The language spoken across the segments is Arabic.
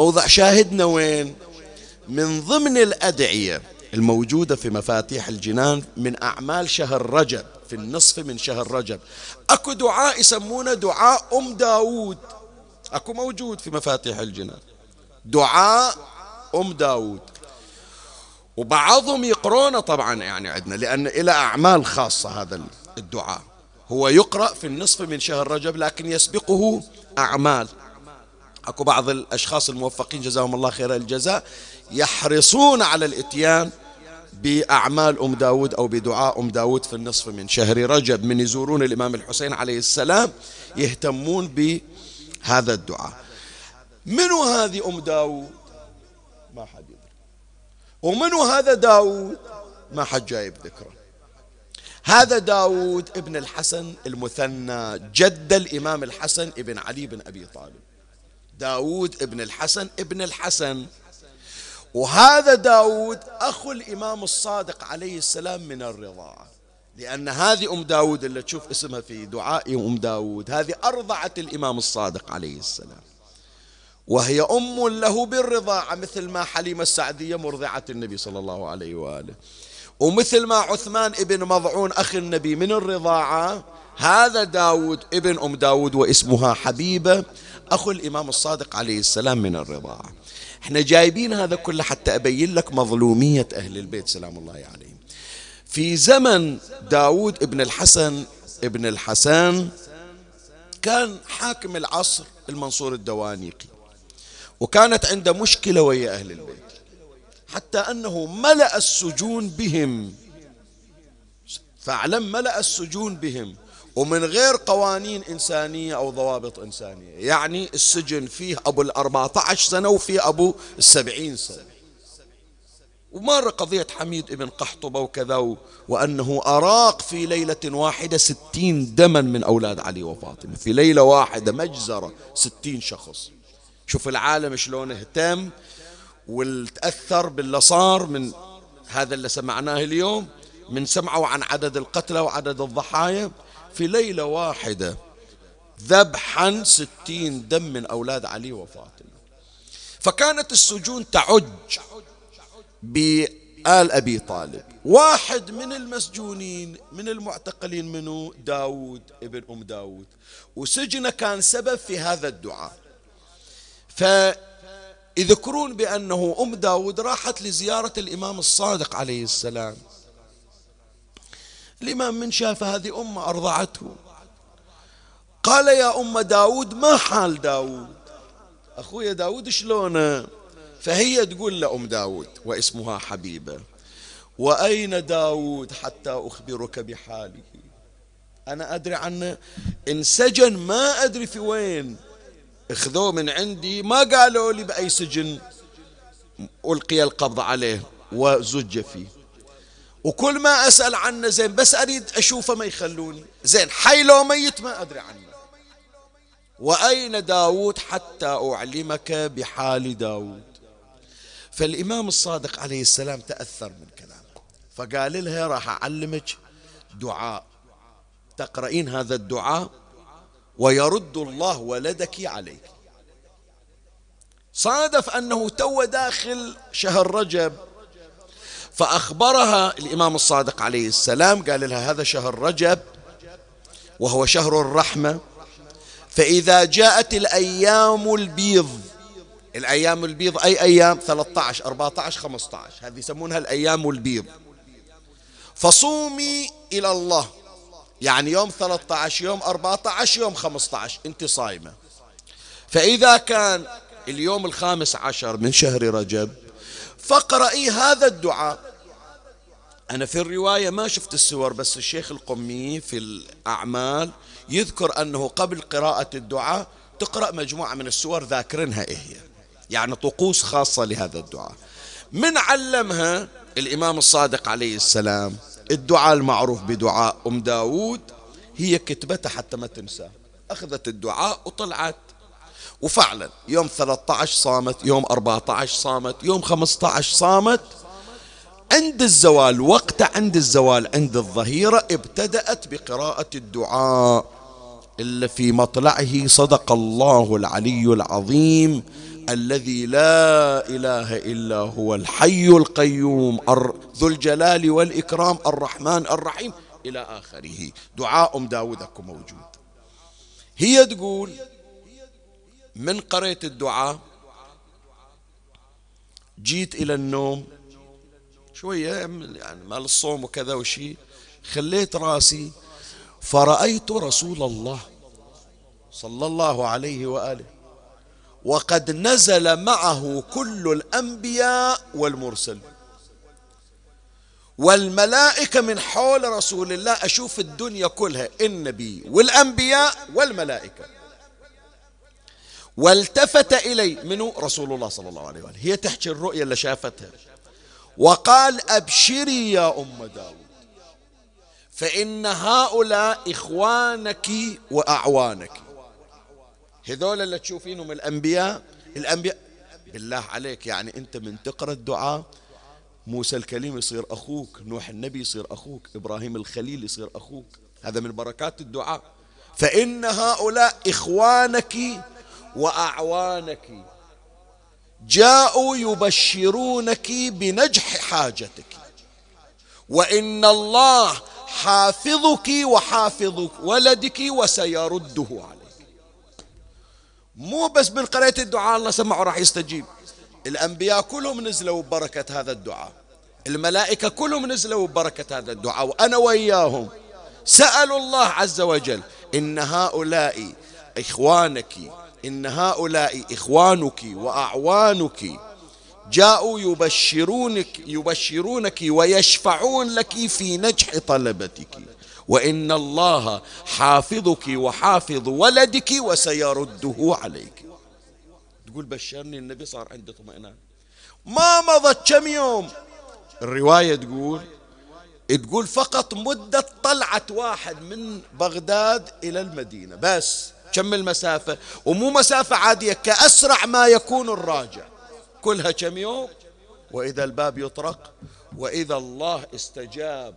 أوضع شاهدنا وين من ضمن الأدعية الموجودة في مفاتيح الجنان من أعمال شهر رجب في النصف من شهر رجب أكو دعاء يسمونه دعاء أم داود أكو موجود في مفاتيح الجنان دعاء أم داود وبعضهم يقرونه طبعا يعني عندنا لأن إلى أعمال خاصة هذا الدعاء هو يقرأ في النصف من شهر رجب لكن يسبقه أعمال أكو بعض الأشخاص الموفقين جزاهم الله خير الجزاء يحرصون على الإتيان بأعمال أم داود أو بدعاء أم داود في النصف من شهر رجب من يزورون الإمام الحسين عليه السلام يهتمون بهذا الدعاء من هذه أم داود ما حد يدري ومن هذا داود ما حد جايب ذكره هذا داود ابن الحسن المثنى جد الإمام الحسن ابن علي بن أبي طالب داود ابن الحسن ابن الحسن وهذا داود أخو الإمام الصادق عليه السلام من الرضاعة لأن هذه أم داود اللي تشوف اسمها في دعاء أم داود هذه أرضعت الإمام الصادق عليه السلام وهي أم له بالرضاعة مثل ما حليمة السعدية مرضعة النبي صلى الله عليه وآله ومثل ما عثمان ابن مضعون أخي النبي من الرضاعة هذا داود ابن أم داود واسمها حبيبة أخو الإمام الصادق عليه السلام من الرضاعة احنا جايبين هذا كله حتى أبين لك مظلومية أهل البيت سلام الله عليهم في زمن داود ابن الحسن ابن الحسن كان حاكم العصر المنصور الدوانيقي وكانت عنده مشكلة ويا أهل البيت حتى أنه ملأ السجون بهم فعلا ملأ السجون بهم ومن غير قوانين إنسانية أو ضوابط إنسانية يعني السجن فيه أبو الأربعة عشر سنة وفيه أبو السبعين سنة ومر قضية حميد ابن قحطبة وكذا وأنه أراق في ليلة واحدة ستين دما من أولاد علي وفاطمة في ليلة واحدة مجزرة ستين شخص شوف العالم شلون اهتم والتأثر باللي صار من هذا اللي سمعناه اليوم من سمعوا عن عدد القتلى وعدد الضحايا في ليلة واحدة ذبحا ستين دم من أولاد علي وفاطمة فكانت السجون تعج بآل أبي طالب واحد من المسجونين من المعتقلين منه داود ابن أم داود وسجنه كان سبب في هذا الدعاء ف يذكرون بأنه أم داود راحت لزيارة الإمام الصادق عليه السلام الإمام من شاف هذه أمه أرضعته قال يا أم داود ما حال داود أخويا داود شلونه فهي تقول لأم داود واسمها حبيبة وأين داود حتى أخبرك بحاله أنا أدري عنه انسجن ما أدري في وين اخذوه من عندي ما قالوا لي بأي سجن ألقي القبض عليه وزج فيه وكل ما أسأل عنه زين بس أريد أشوفه ما يخلوني زين حي لو ميت ما أدري عنه وأين داود حتى أعلمك بحال داود فالإمام الصادق عليه السلام تأثر من كلامه فقال لها راح أعلمك دعاء تقرأين هذا الدعاء ويرد الله ولدك عليك صادف أنه تو داخل شهر رجب فأخبرها الإمام الصادق عليه السلام قال لها هذا شهر رجب وهو شهر الرحمة فإذا جاءت الأيام البيض الأيام البيض أي أيام 13 14 15 هذه يسمونها الأيام البيض فصومي إلى الله يعني يوم 13 يوم 14 يوم 15 أنت صايمة فإذا كان اليوم الخامس عشر من شهر رجب فاقرأي هذا الدعاء أنا في الرواية ما شفت السور بس الشيخ القمي في الأعمال يذكر أنه قبل قراءة الدعاء تقرأ مجموعة من السور ذاكرنها إيه هي يعني طقوس خاصة لهذا الدعاء من علمها الإمام الصادق عليه السلام الدعاء المعروف بدعاء أم داود هي كتبتها حتى ما تنسى أخذت الدعاء وطلعت وفعلا يوم 13 صامت يوم 14 صامت يوم 15 صامت عند الزوال وقت عند الزوال عند الظهيرة ابتدأت بقراءة الدعاء إلا في مطلعه صدق الله العلي العظيم الذي لا إله إلا هو الحي القيوم ذو الجلال والإكرام الرحمن الرحيم إلى آخره دعاء أم أكو موجود هي تقول من قريت الدعاء جيت إلى النوم شوية يعني مال الصوم وكذا وشي خليت راسي فرأيت رسول الله صلى الله عليه وآله وقد نزل معه كل الأنبياء والمرسلين والملائكة من حول رسول الله أشوف الدنيا كلها النبي والأنبياء والملائكة والتفت إلي منو رسول الله صلى الله عليه وآله هي تحكي الرؤية اللي شافتها وقال أبشري يا أم داود فإن هؤلاء إخوانك وأعوانك هذول اللي تشوفينهم الأنبياء الأنبياء بالله عليك يعني أنت من تقرأ الدعاء موسى الكليم يصير أخوك نوح النبي يصير أخوك إبراهيم الخليل يصير أخوك هذا من بركات الدعاء فإن هؤلاء إخوانك وأعوانك جاءوا يبشرونك بنجح حاجتك وإن الله حافظك وحافظ ولدك وسيرده عليك مو بس من قرية الدعاء الله سمعه راح يستجيب الأنبياء كلهم نزلوا ببركة هذا الدعاء الملائكة كلهم نزلوا ببركة هذا الدعاء وأنا وإياهم سألوا الله عز وجل إن هؤلاء إخوانك إن هؤلاء إخوانك وأعوانك جاءوا يبشرونك يبشرونك ويشفعون لك في نجح طلبتك وإن الله حافظك وحافظ ولدك وسيرده عليك تقول بشرني النبي صار عنده اطمئنان ما مضت كم يوم الرواية تقول تقول فقط مدة طلعة واحد من بغداد إلى المدينة بس كم المسافة ومو مسافة عادية كأسرع ما يكون الراجع كلها كم يوم وإذا الباب يطرق وإذا الله استجاب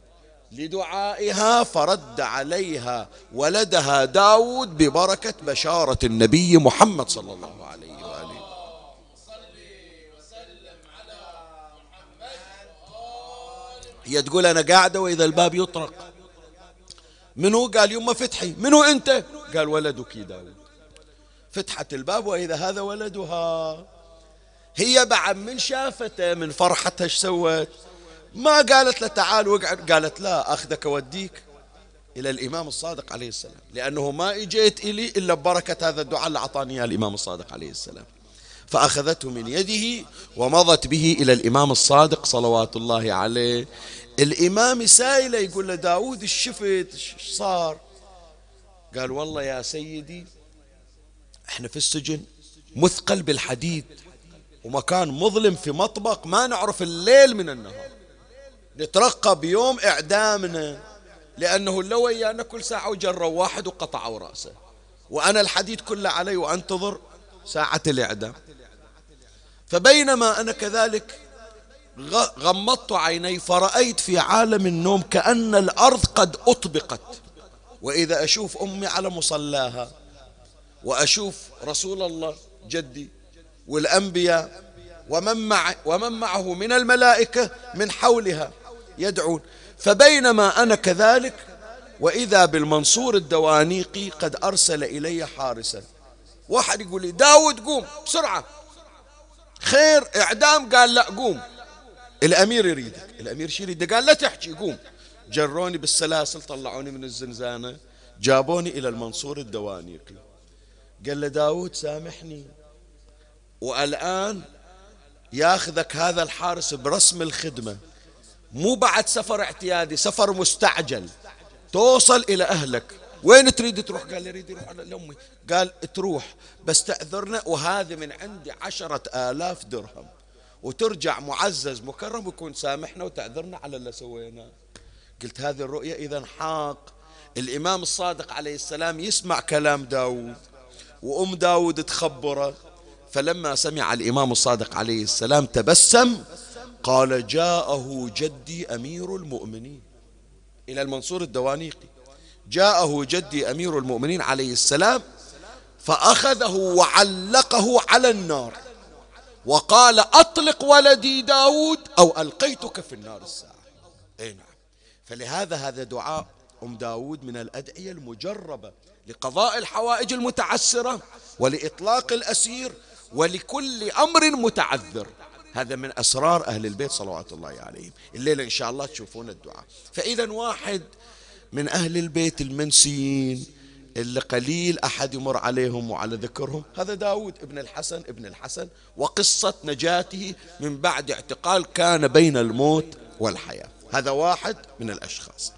لدعائها فرد عليها ولدها داود ببركة بشارة النبي محمد صلى الله عليه وآله هي تقول أنا قاعدة وإذا الباب يطرق منو قال يما فتحي منو أنت قال ولدك داود فتحت الباب وإذا هذا ولدها هي بعد من شافته من فرحتها ايش سوت ما قالت له تعال واقعد قالت لا أخذك أوديك إلى الإمام الصادق عليه السلام لأنه ما إجيت إلي إلا ببركة هذا الدعاء اللي أعطاني إياه الإمام الصادق عليه السلام فأخذته من يده ومضت به إلى الإمام الصادق صلوات الله عليه الإمام سائله يقول له داوود الشفت صار قال والله يا سيدي احنا في السجن مثقل بالحديد ومكان مظلم في مطبق ما نعرف الليل من النهار نترقى بيوم إعدامنا لأنه لو ويانا كل ساعة وجروا واحد وقطعوا رأسه وأنا الحديد كله علي وأنتظر ساعة الإعدام فبينما أنا كذلك غمضت عيني فرأيت في عالم النوم كأن الأرض قد أطبقت وإذا أشوف أمي على مصلاها وأشوف رسول الله جدي والأنبياء ومن, مع ومن معه من الملائكة من حولها يدعون فبينما أنا كذلك وإذا بالمنصور الدوانيقي قد أرسل إلي حارسا واحد يقول لي داود قوم بسرعة خير إعدام قال لا قوم الأمير يريدك الأمير شي يريدك قال لا تحكي قوم جروني بالسلاسل طلعوني من الزنزانة جابوني إلى المنصور الدوانيقي قال له داود سامحني والآن ياخذك هذا الحارس برسم الخدمة مو بعد سفر اعتيادي سفر مستعجل توصل إلى أهلك وين تريد تروح قال اريد اروح لامي قال تروح بس تعذرنا وهذه من عندي عشرة آلاف درهم وترجع معزز مكرم ويكون سامحنا وتعذرنا على اللي سويناه قلت هذه الرؤية إذا حاق الإمام الصادق عليه السلام يسمع كلام داود وأم داود تخبره فلما سمع الإمام الصادق عليه السلام تبسم قال جاءه جدي أمير المؤمنين إلى المنصور الدوانيقي جاءه جدي أمير المؤمنين عليه السلام فأخذه وعلقه على النار وقال أطلق ولدي داود أو ألقيتك في النار الساعة أي نعم فلهذا هذا دعاء أم داود من الأدعية المجربة لقضاء الحوائج المتعسرة ولإطلاق الأسير ولكل أمر متعذر هذا من أسرار أهل البيت صلوات الله عليهم الليلة إن شاء الله تشوفون الدعاء فإذا واحد من أهل البيت المنسيين اللي قليل أحد يمر عليهم وعلى ذكرهم هذا داود ابن الحسن ابن الحسن وقصة نجاته من بعد اعتقال كان بين الموت والحياة هذا واحد من الأشخاص